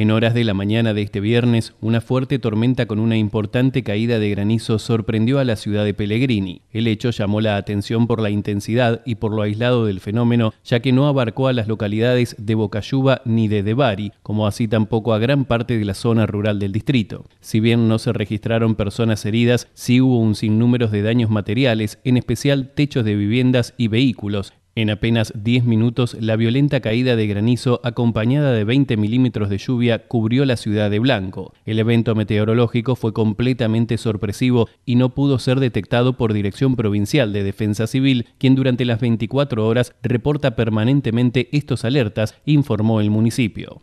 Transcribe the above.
En horas de la mañana de este viernes, una fuerte tormenta con una importante caída de granizo sorprendió a la ciudad de Pellegrini. El hecho llamó la atención por la intensidad y por lo aislado del fenómeno, ya que no abarcó a las localidades de Bocayuba ni de Debari, como así tampoco a gran parte de la zona rural del distrito. Si bien no se registraron personas heridas, sí hubo un sinnúmero de daños materiales, en especial techos de viviendas y vehículos, en apenas 10 minutos, la violenta caída de granizo acompañada de 20 milímetros de lluvia cubrió la ciudad de blanco. El evento meteorológico fue completamente sorpresivo y no pudo ser detectado por Dirección Provincial de Defensa Civil, quien durante las 24 horas reporta permanentemente estos alertas, informó el municipio.